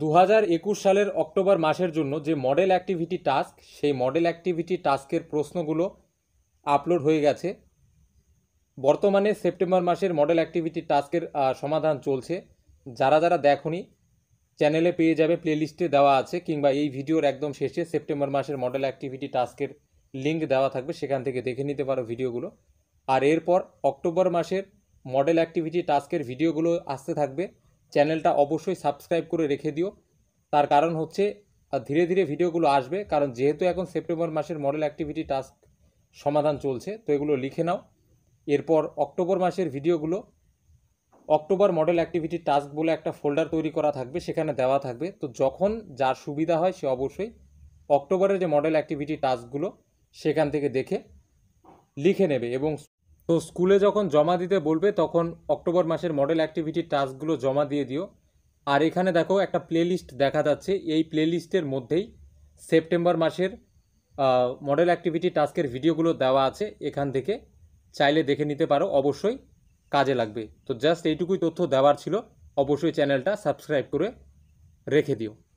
দু সালের অক্টোবর মাসের জন্য যে মডেল অ্যাক্টিভিটি টাস্ক সেই মডেল অ্যাক্টিভিটি টাস্কের প্রশ্নগুলো আপলোড হয়ে গেছে বর্তমানে সেপ্টেম্বর মাসের মডেল অ্যাক্টিভিটি টাস্কের সমাধান চলছে যারা যারা দেখনি চ্যানেলে পেয়ে যাবে প্লেলিস্টে দেওয়া আছে কিংবা এই ভিডিওর একদম শেষে সেপ্টেম্বর মাসের মডেল অ্যাক্টিভিটি টাস্কের লিঙ্ক দেওয়া থাকবে সেখান থেকে দেখে নিতে পারো ভিডিওগুলো আর এরপর অক্টোবর মাসের মডেল অ্যাক্টিভিটি টাস্কের ভিডিওগুলো আসতে থাকবে চ্যানেলটা অবশ্যই সাবস্ক্রাইব করে রেখে দিও তার কারণ হচ্ছে ধীরে ধীরে ভিডিওগুলো আসবে কারণ যেহেতু এখন সেপ্টেম্বর মাসের মডেল অ্যাক্টিভিটি টাস্ক সমাধান চলছে তো এগুলো লিখে নাও এরপর অক্টোবর মাসের ভিডিওগুলো অক্টোবর মডেল অ্যাক্টিভিটি টাস্ক বলে একটা ফোল্ডার তৈরি করা থাকবে সেখানে দেওয়া থাকবে তো যখন যার সুবিধা হয় সে অবশ্যই অক্টোবরের যে মডেল অ্যাক্টিভিটি টাস্কগুলো সেখান থেকে দেখে লিখে নেবে এবং তো স্কুলে যখন জমা দিতে বলবে তখন অক্টোবর মাসের মডেল অ্যাক্টিভিটির টাস্কগুলো জমা দিয়ে দিও আর এখানে দেখো একটা প্লেলিস্ট দেখা যাচ্ছে এই প্লেলিস্টের মধ্যেই সেপ্টেম্বর মাসের মডেল অ্যাক্টিভিটি টাস্কের ভিডিওগুলো দেওয়া আছে এখান থেকে চাইলে দেখে নিতে পারো অবশ্যই কাজে লাগবে তো জাস্ট এইটুকুই তথ্য দেওয়ার ছিল অবশ্যই চ্যানেলটা সাবস্ক্রাইব করে রেখে দিও